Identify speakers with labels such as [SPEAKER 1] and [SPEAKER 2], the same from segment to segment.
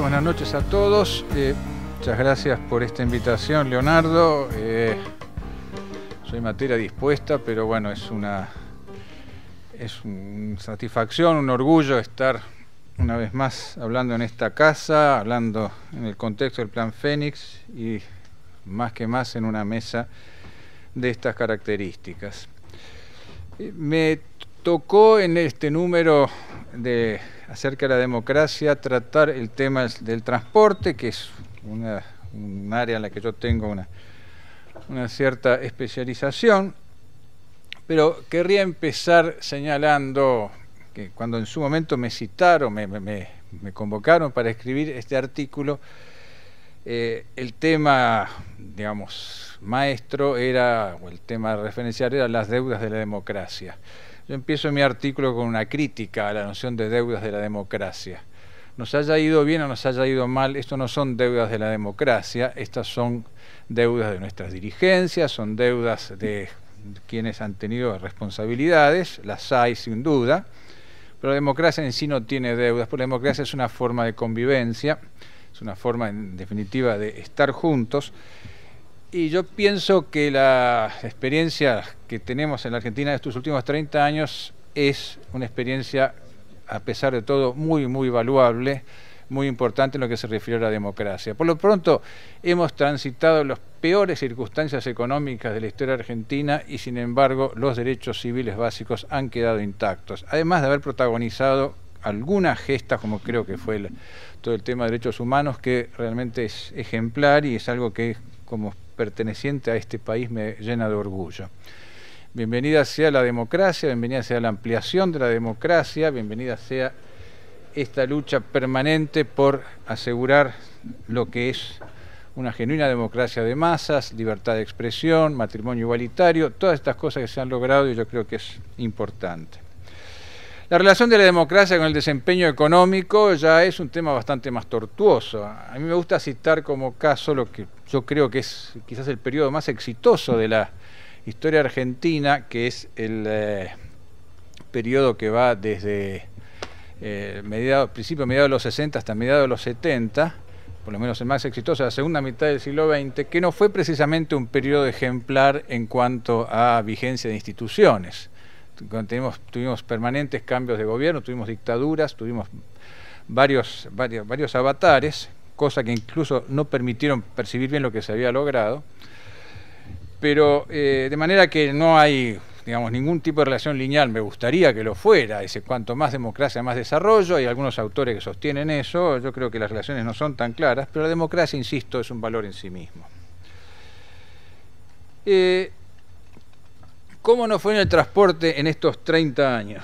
[SPEAKER 1] buenas noches a todos. Eh, muchas gracias por esta invitación, Leonardo. Eh, soy materia dispuesta, pero bueno, es una, es una satisfacción, un orgullo estar una vez más hablando en esta casa, hablando en el contexto del Plan Fénix y más que más en una mesa de estas características. Eh, me tocó en este número de, acerca de la democracia, tratar el tema del transporte, que es un área en la que yo tengo una, cierta especialización, pero querría empezar señalando que cuando en su momento me citaron, me, convocaron para escribir este artículo, eh, el tema, digamos, maestro era, o el tema referencial era las deudas de la democracia. Yo empiezo mi artículo con una crítica a la noción de deudas de la democracia. Nos haya ido bien o nos haya ido mal, esto no son deudas de la democracia, estas son deudas de nuestras dirigencias, son deudas de quienes han tenido responsabilidades, las hay sin duda, pero la democracia en sí no tiene deudas, porque la democracia es una forma de convivencia, es una forma en definitiva de estar juntos y yo pienso que la experiencia que tenemos en la Argentina de estos últimos 30 años es una experiencia, a pesar de todo, muy, muy valuable, muy importante en lo que se refiere a la democracia. Por lo pronto, hemos transitado las peores circunstancias económicas de la historia argentina y, sin embargo, los derechos civiles básicos han quedado intactos, además de haber protagonizado alguna gesta, como creo que fue todo el tema de derechos humanos, que realmente es ejemplar y es algo que, como perteneciente a este país me llena de orgullo. Bienvenida sea la democracia, bienvenida sea la ampliación de la democracia, bienvenida sea esta lucha permanente por asegurar lo que es una genuina democracia de masas, libertad de expresión, matrimonio igualitario, todas estas cosas que se han logrado y yo creo que es importante. La relación de la democracia con el desempeño económico ya es un tema bastante más tortuoso. A mí me gusta citar como caso lo que yo creo que es quizás el periodo más exitoso de la historia argentina, que es el eh, periodo que va desde eh, principio, mediados de los 60 hasta mediados de los 70, por lo menos el más exitoso, la segunda mitad del siglo XX, que no fue precisamente un periodo ejemplar en cuanto a vigencia de instituciones tuvimos permanentes cambios de gobierno, tuvimos dictaduras, tuvimos varios, varios, varios avatares, cosa que incluso no permitieron percibir bien lo que se había logrado. Pero eh, de manera que no hay digamos, ningún tipo de relación lineal, me gustaría que lo fuera, ese cuanto más democracia, más desarrollo, hay algunos autores que sostienen eso, yo creo que las relaciones no son tan claras, pero la democracia, insisto, es un valor en sí mismo. Eh, ¿Cómo no fue en el transporte en estos 30 años?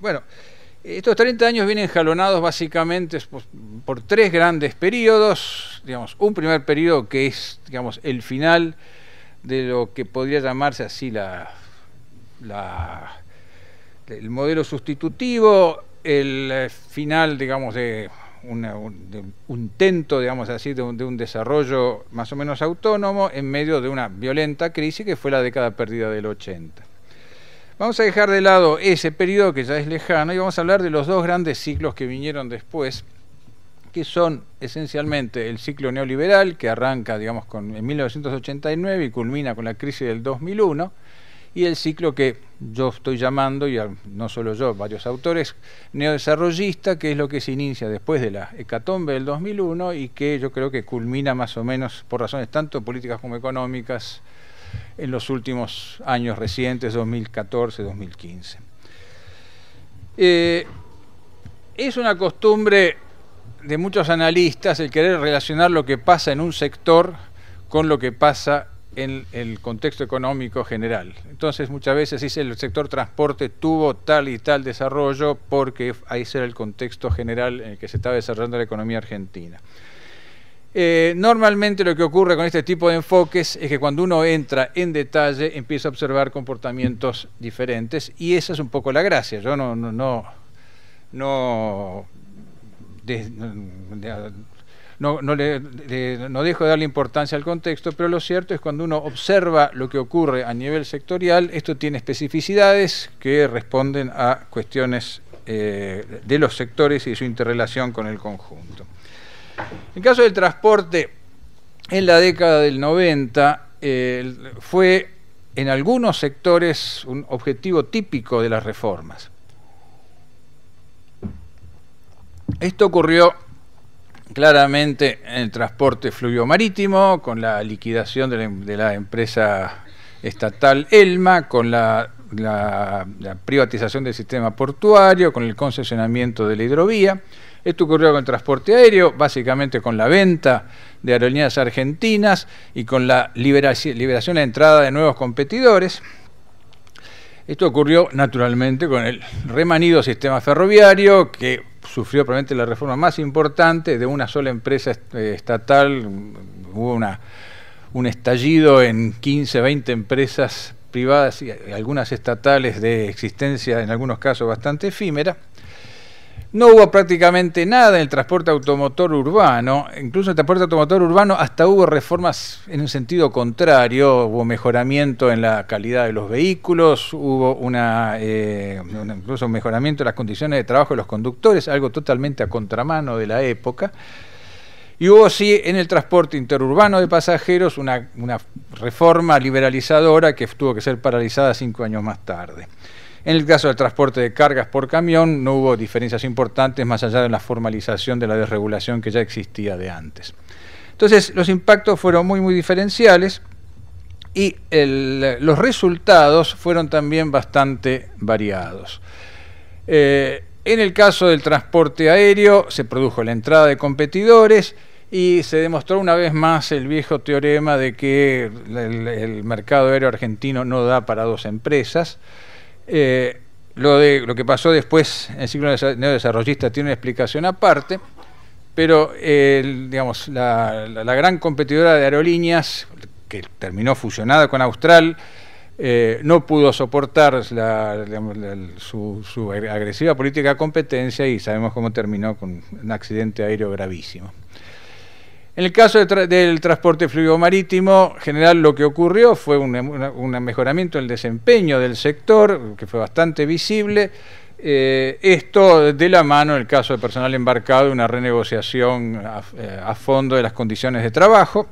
[SPEAKER 1] bueno, estos 30 años vienen jalonados básicamente por, tres grandes periodos. Digamos, un primer periodo que es digamos, el final de lo que podría llamarse así la, la el modelo sustitutivo, el final digamos, de, un, intento, digamos así, de un, un, desarrollo más o menos autónomo en medio de una violenta crisis que fue la década perdida del 80. Vamos a dejar de lado ese periodo que ya es lejano y vamos a hablar de los dos grandes ciclos que vinieron después, que son esencialmente el ciclo neoliberal, que arranca, digamos, con, en 1989 y culmina con la crisis del 2001, y el ciclo que yo estoy llamando, y no solo yo, varios autores, neodesarrollista, que es lo que se inicia después de la hecatombe del 2001 y que yo creo que culmina más o menos, por razones tanto políticas como económicas, en los últimos años recientes, 2014-2015. Eh, es una costumbre de muchos analistas el querer relacionar lo que pasa en un sector con lo que pasa en el contexto económico general. Entonces muchas veces dice el sector transporte tuvo tal y tal desarrollo porque ahí será el contexto general en el que se estaba desarrollando la economía argentina. Eh, normalmente lo que ocurre con este tipo de enfoques es que cuando uno entra en detalle empieza a observar comportamientos diferentes y esa es un poco la gracia. Yo no, no, no, no, le, dejo de darle importancia al contexto, pero lo cierto es cuando uno observa lo que ocurre a nivel sectorial, esto tiene especificidades que responden a cuestiones eh, de los sectores y su interrelación con el conjunto. En caso del transporte, en la década del 90 eh, fue en algunos sectores un objetivo típico de las reformas. Esto ocurrió claramente el transporte fluvio-marítimo, con la liquidación de la, em-, empresa estatal ELMA, con la, privatización del sistema portuario, con el concesionamiento de la hidrovía. Esto ocurrió con el transporte aéreo, básicamente con la venta de aerolíneas argentinas y con la liberación, de entrada de nuevos competidores. Esto ocurrió naturalmente con el remanido sistema ferroviario que sufrió probablemente la reforma más importante de una sola empresa eh, estatal. Hubo una, un estallido en 15, 20 empresas privadas y eh, algunas estatales de existencia, en algunos casos bastante efímera. No hubo prácticamente nada en el transporte automotor urbano, incluso en el transporte automotor urbano hasta hubo reformas en un sentido contrario, hubo mejoramiento en la calidad de los vehículos, hubo eh, incluso un mejoramiento en las condiciones de trabajo de los conductores, algo totalmente a contramano de la época. Y hubo sí en el transporte interurbano de pasajeros una reforma liberalizadora que tuvo que ser paralizada cinco años más tarde. En el caso del transporte de cargas por camión no hubo diferencias importantes más allá de la formalización de la desregulación que ya existía de antes. Entonces los impactos fueron muy muy diferenciales y los resultados fueron también bastante variados. Eh, en el caso del transporte aéreo se produjo la entrada de competidores y se demostró una vez más el viejo teorema de que el mercado aéreo argentino no da para dos empresas. Eh, lo, de, lo que pasó después en el ciclo neodesarrollista tiene una explicación aparte, pero digamos, la, gran competidora de aerolíneas, que terminó fusionada con Austral, eh, no pudo soportar su, su, agresiva política de competencia y sabemos cómo terminó con un accidente aéreo gravísimo. En el caso del transporte marítimo, general lo que ocurrió fue un, mejoramiento del desempeño del sector, que fue bastante visible. Eh, esto de la mano, en el caso del personal embarcado, una renegociación a, eh, a fondo de las condiciones de trabajo.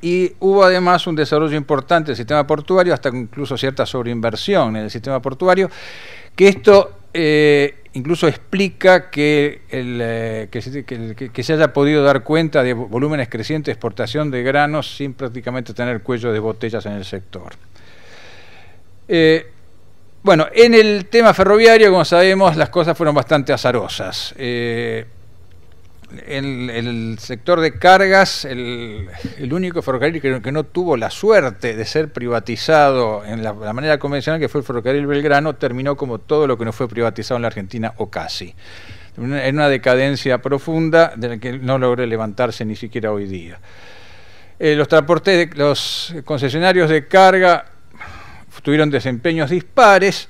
[SPEAKER 1] Y hubo además un desarrollo importante del sistema portuario, hasta incluso cierta sobreinversión en el sistema portuario, que esto eh, incluso explica eh, que, que, se, haya podido dar cuenta de volúmenes crecientes de exportación de granos sin prácticamente tener cuello de botellas en el sector. Eh, bueno, en el tema ferroviario, como sabemos, las cosas fueron bastante azarosas en el sector de cargas, el, único ferrocarril que, no tuvo la suerte de ser privatizado en la, manera convencional que fue el ferrocarril Belgrano, terminó como todo lo que no fue privatizado en la Argentina o casi. En una decadencia profunda de la que no logró levantarse ni siquiera hoy día. Eh, los transportes, los concesionarios de carga tuvieron desempeños dispares,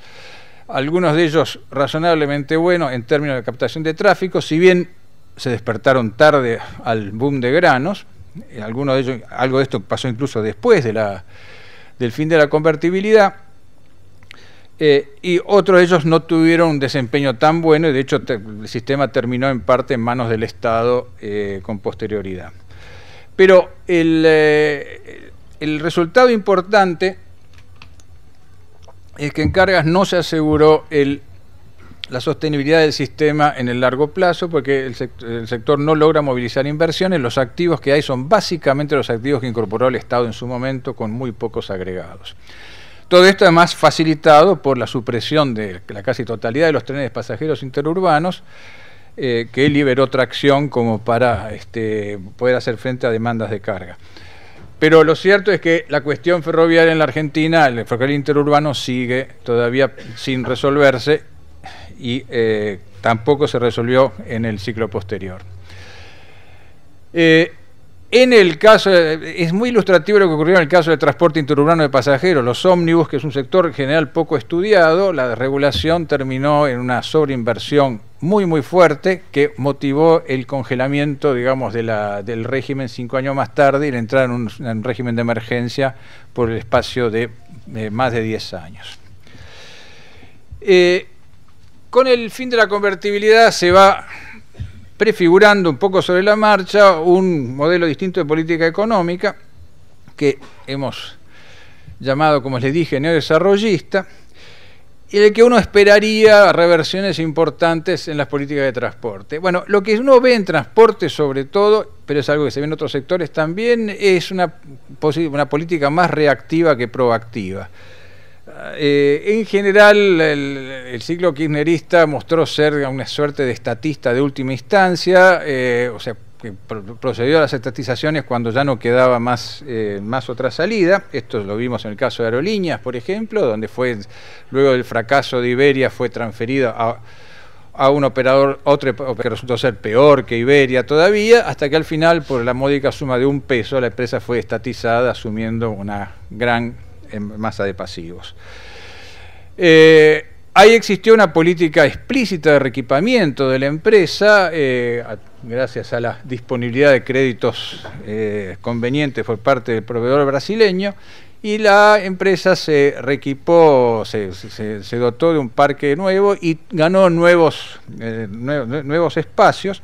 [SPEAKER 1] algunos de ellos razonablemente buenos en términos de captación de tráfico, si bien se despertaron tarde al boom de granos. Eh, algunos de ellos, algo de esto pasó incluso después de la, del fin de la convertibilidad. Eh, y otros de ellos no tuvieron un desempeño tan bueno y de hecho el sistema terminó en parte en manos del Estado eh, con posterioridad. Pero el, el resultado importante es que en cargas no se aseguró el la sostenibilidad del sistema en el largo plazo, porque el, sector no logra movilizar inversiones, los activos que hay son básicamente los activos que incorporó el Estado en su momento con muy pocos agregados. Todo esto además facilitado por la supresión de la casi totalidad de los trenes de pasajeros interurbanos, eh, que liberó tracción como para este, poder hacer frente a demandas de carga. Pero lo cierto es que la cuestión ferroviaria en la Argentina, el ferrocarril interurbano sigue todavía sin resolverse y eh, tampoco se resolvió en el ciclo posterior. Eh, en el caso, eh, es muy ilustrativo lo que ocurrió en el caso del transporte interurbano de pasajeros, los ómnibus, que es un sector general poco estudiado, la desregulación terminó en una sobreinversión muy muy fuerte que motivó el congelamiento, digamos, de la, del régimen cinco años más tarde y la entrada en un, régimen de emergencia por el espacio de, más de diez años. Eh, con el fin de la convertibilidad se va prefigurando un poco sobre la marcha un modelo distinto de política económica que hemos llamado, como les dije, neodesarrollista, y en el que uno esperaría reversiones importantes en las políticas de transporte. Bueno, lo que uno ve en transporte sobre todo, pero es algo que se ve en otros sectores también, es una, una política más reactiva que proactiva. Eh, en general, el, ciclo kirchnerista mostró ser una suerte de estatista de última instancia, eh, o sea, que procedió a las estatizaciones cuando ya no quedaba más, eh, más otra salida. Esto lo vimos en el caso de Aerolíneas, por ejemplo, donde fue, luego del fracaso de Iberia, fue transferido a a un operador, otro que resultó ser peor que Iberia todavía, hasta que al final, por la módica suma de un peso, la empresa fue estatizada, asumiendo una gran en masa de pasivos. Eh, ahí existió una política explícita de reequipamiento de la empresa, eh, gracias a la disponibilidad de créditos eh, convenientes por parte del proveedor brasileño, y la empresa se reequipó, se, dotó de un parque nuevo y ganó nuevos, nuevos espacios.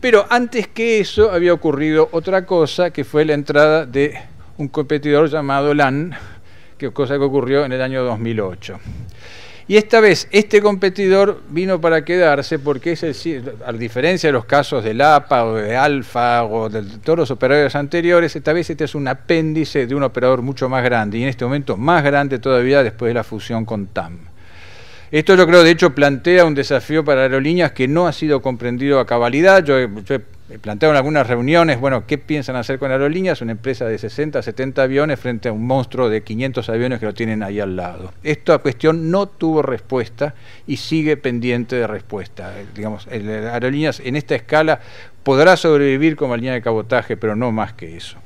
[SPEAKER 1] Pero antes que eso había ocurrido otra cosa, que fue la entrada de un competidor llamado LAN, cosa que ocurrió en el año 2008. Y esta vez este competidor vino para quedarse porque es el, a diferencia de los casos del APA o de Alfa o de todos los operadores anteriores, esta vez este es un apéndice de un operador mucho más grande y en este momento más grande todavía después de la fusión con TAM. Esto yo creo de hecho plantea un desafío para aerolíneas que no ha sido comprendido a cabalidad. yo plantearon algunas reuniones, bueno, ¿qué piensan hacer con Aerolíneas? Una empresa de 60, 70 aviones frente a un monstruo de 500 aviones que lo tienen ahí al lado. Esta cuestión no tuvo respuesta y sigue pendiente de respuesta. Eh, digamos, Aerolíneas en esta escala podrá sobrevivir como línea de cabotaje, pero no más que eso.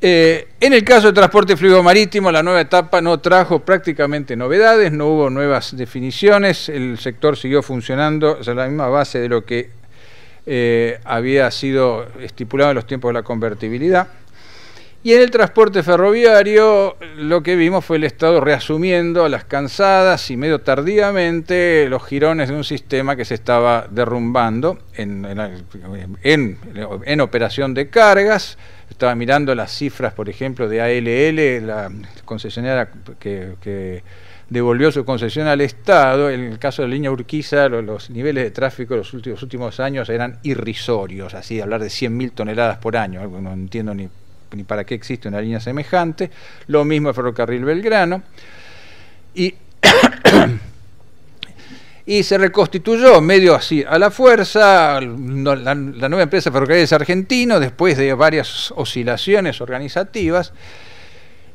[SPEAKER 1] Eh, en el caso de transporte fluido marítimo, la nueva etapa no trajo prácticamente novedades, no hubo nuevas definiciones, el sector siguió funcionando es la misma base de lo que eh, había sido estipulado en los tiempos de la convertibilidad. Y en el transporte ferroviario lo que vimos fue el Estado reasumiendo a las cansadas y medio tardíamente los girones de un sistema que se estaba derrumbando en, en, operación de cargas. Estaba mirando las cifras, por ejemplo, de ALL, la concesionaria que devolvió su concesión al Estado. En el caso de la línea Urquiza, los, niveles de tráfico en los últimos, últimos años eran irrisorios, así, de hablar de 100.000 toneladas por año, no entiendo ni, para qué existe una línea semejante. Lo mismo el ferrocarril Belgrano. Y. se reconstituyó medio así a la fuerza. La, nueva empresa Ferrocarriles Argentino, después de varias oscilaciones organizativas,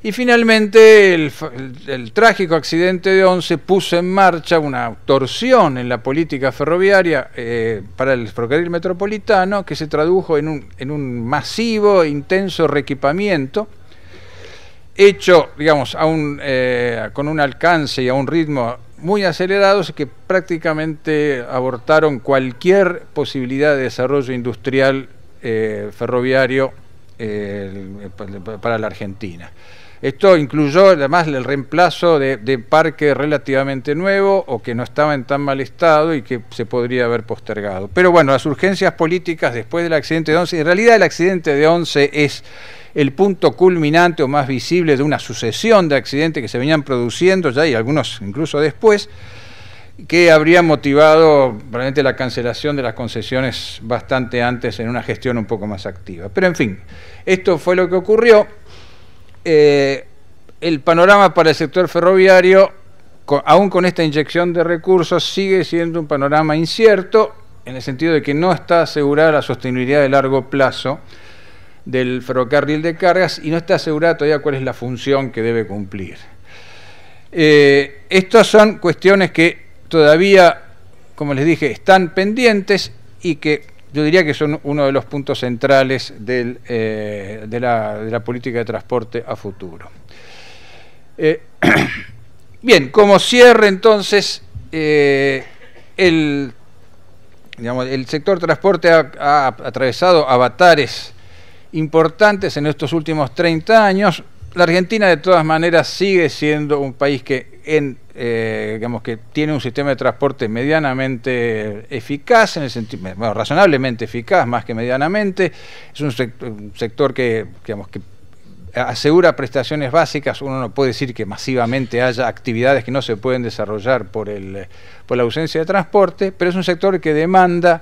[SPEAKER 1] y finalmente el, trágico accidente de 11 puso en marcha una torsión en la política ferroviaria eh, para el ferrocarril metropolitano que se tradujo en un, masivo e intenso reequipamiento hecho, digamos, a eh, con un alcance y a un ritmo muy acelerados que prácticamente abortaron cualquier posibilidad de desarrollo industrial eh, ferroviario para la Argentina. Esto incluyó además el reemplazo de, parque relativamente nuevo o que no estaba en tan mal estado y que se podría haber postergado. Pero bueno, las urgencias políticas después del accidente de 11, en realidad el accidente de 11 es el punto culminante o más visible de una sucesión de accidentes que se venían produciendo ya y algunos incluso después que habría motivado realmente la cancelación de las concesiones bastante antes en una gestión un poco más activa. Pero en fin, esto fue lo que ocurrió. Eh, el panorama para el sector ferroviario, aún con esta inyección de recursos, sigue siendo un panorama incierto, en el sentido de que no está asegurada la sostenibilidad de largo plazo del ferrocarril de cargas y no está asegurada todavía cuál es la función que debe cumplir. Eh, estas son cuestiones que todavía, como les dije, están pendientes y que yo diría que son uno de los puntos centrales eh, de, la, política de transporte a futuro. Eh, bien, como cierre entonces, eh, el, digamos, el sector transporte ha atravesado avatares importantes en estos últimos 30 años. La Argentina de todas maneras sigue siendo un país que en eh, digamos que tiene un sistema de transporte medianamente eficaz, en el bueno, razonablemente eficaz más que medianamente, es un, sector, que, que asegura prestaciones básicas, uno no puede decir que masivamente haya actividades que no se pueden desarrollar por, el, por la ausencia de transporte, pero es un sector que demanda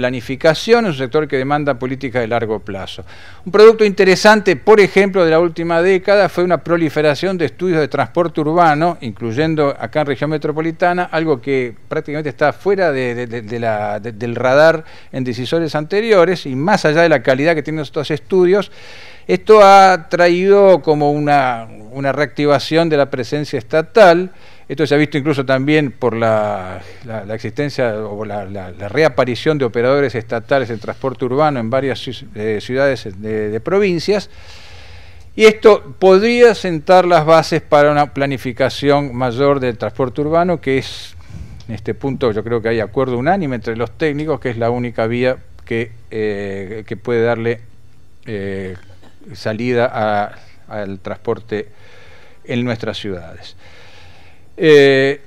[SPEAKER 1] planificación, un sector que demanda política de largo plazo. Un producto interesante, por ejemplo, de la última década fue una proliferación de estudios de transporte urbano, incluyendo acá en región metropolitana, algo que prácticamente está fuera del radar en decisores anteriores y más allá de la calidad que tienen estos estudios, esto ha traído como una, reactivación de la presencia estatal. Esto se ha visto incluso también por la, existencia o la, reaparición de operadores estatales en transporte urbano en varias eh, ciudades de, provincias. Y esto podría sentar las bases para una planificación mayor del transporte urbano, que es, en este punto yo creo que hay acuerdo unánime entre los técnicos, que es la única vía que, eh, puede darle eh, salida al transporte en nuestras ciudades. Eh,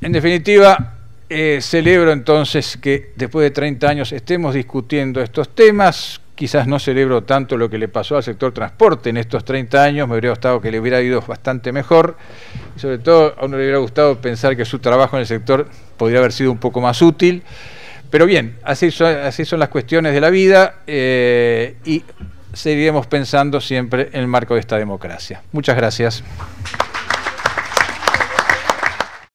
[SPEAKER 1] en definitiva, eh, celebro entonces que después de 30 años estemos discutiendo estos temas. Quizás no celebro tanto lo que le pasó al sector transporte en estos 30 años, me hubiera gustado que le hubiera ido bastante mejor. sobre todo, a uno le hubiera gustado pensar que su trabajo en el sector podría haber sido un poco más útil. Pero bien, así son, las cuestiones de la vida eh, y seguiremos pensando siempre en el marco de esta democracia. Muchas gracias.